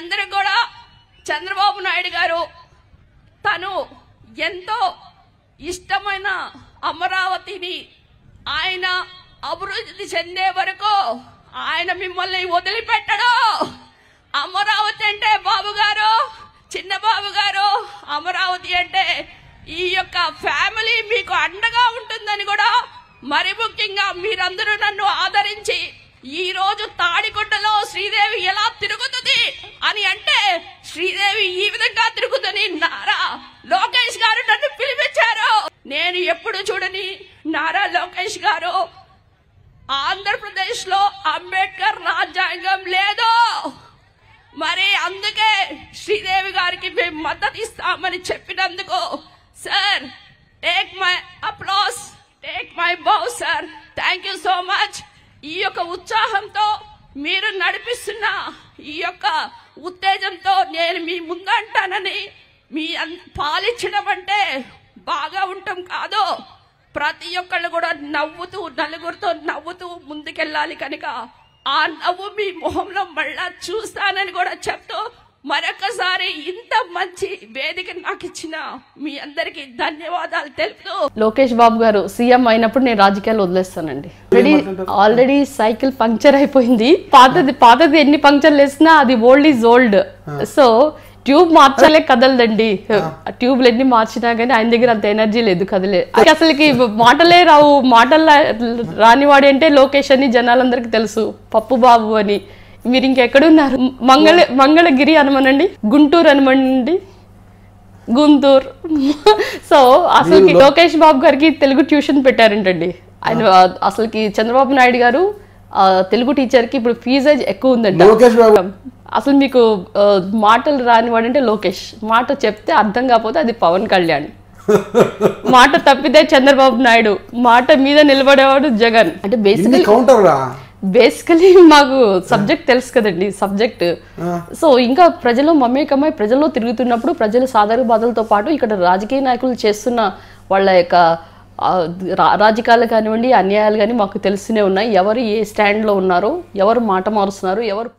అందరికి కూడా చంద్రబాబు నాయుడు గారు తను ఎంతో ఇష్టమైన అమరావతిని ఆయన అభివృద్ధి చెందే వరకు ఆయన మిమ్మల్ని వదిలిపెట్టడు అమరావతి అంటే బాబు గారు చిన్న బాబు గారు అమరావతి అంటే ఈ యొక్క ఫ్యామిలీ మీకు అండగా ఉంటుందని కూడా మరి ముఖ్యంగా మీరందరూ నన్ను ఆదరించి ఈ రోజు తాడికొట్టు శ్రీదేవి ఈ విధంగా తిరుగుతుంది నారా లోకేష్ గారు నన్ను పిలిపించారు నేను ఎప్పుడు చూడని నారా లోకేష్ గారు ఆంధ్రప్రదేశ్ లో అంబేద్కర్ రాజ్యాంగం లేదు మరి అందుకే శ్రీదేవి గారికి మేము మద్దతు ఇస్తామని చెప్పినందుకు sir take my applause take my bow sir thank you so much ఈ యొక్క ఉత్సాహంతో మీరు నడిపిస్తున్న ఈ యొక్క ఉత్తేజంతో నేను మీ ముందంటానని మీ పాలిచ్చడం అంటే బాగా ఉంటాం కాదు ప్రతి ఒక్కళ్ళు కూడా నవ్వుతూ నలుగురితో నవ్వుతూ ముందుకెళ్ళాలి కనుక ఆ నవ్వు మీ మొహంలో మళ్ళా చూస్తానని కూడా చెప్తూ మరొకసారి ఇంత మంచి వేదిక నాకు ఇచ్చిన మీ అందరికి ధన్యవాదాలు తెలుపుతూ లోకేష్ బాబు గారు సీఎం అయినప్పుడు నేను రాజకీయాలు వదిలేస్తానండి ఆల్రెడీ ఆల్రెడీ సైకిల్ పంక్చర్ అయిపోయింది పాతది పాతది ఎన్ని పంక్చర్ వేసినా అది old is old so tube మార్చాలే కదలదండి ట్యూబ్లు ఎన్ని మార్చినా కానీ ఆయన దగ్గర అంత ఎనర్జీ లేదు కదలే అసలుకి మాటలే రావు మాటలు రానివాడి అంటే లోకేష్ అని జనాలందరికీ తెలుసు పప్పు బాబు అని మీరు ఇంకెక్కడున్నారు మంగళ మంగళగిరి అనమనండి గుంటూరు అనమనండి గుంటూరు సో అసలుకి లోకేష్ బాబు గారికి తెలుగు ట్యూషన్ పెట్టారంటండి ఆయన అసలుకి చంద్రబాబు నాయుడు గారు తెలుగు టీచర్కి ఇప్పుడు ఫీజ్ ఎక్కువ ఉందండి అసలు మీకు మాటలు రానివాడంటే లోకేష్ మాట చెప్తే అర్థం కాకపోతే అది పవన్ కళ్యాణ్ మాట తప్పితే చంద్రబాబు నాయుడు మాట మీద నిలబడేవాడు జగన్ అంటే బేసిక్ కౌంటర్ బేసికలీ మాకు సబ్జెక్ట్ తెలుసు కదండి సబ్జెక్ట్ సో ఇంకా ప్రజలు మమేకమై ప్రజల్లో తిరుగుతున్నప్పుడు ప్రజల సాధారణ బాధలతో పాటు ఇక్కడ రాజకీయ నాయకులు చేస్తున్న వాళ్ళ యొక్క రాజకీయాలు కానివ్వండి అన్యాయాలు కానీ మాకు తెలుస్తూనే ఉన్నాయి ఎవరు ఏ స్టాండ్లో ఉన్నారో ఎవరు మాట మారుస్తున్నారు ఎవరు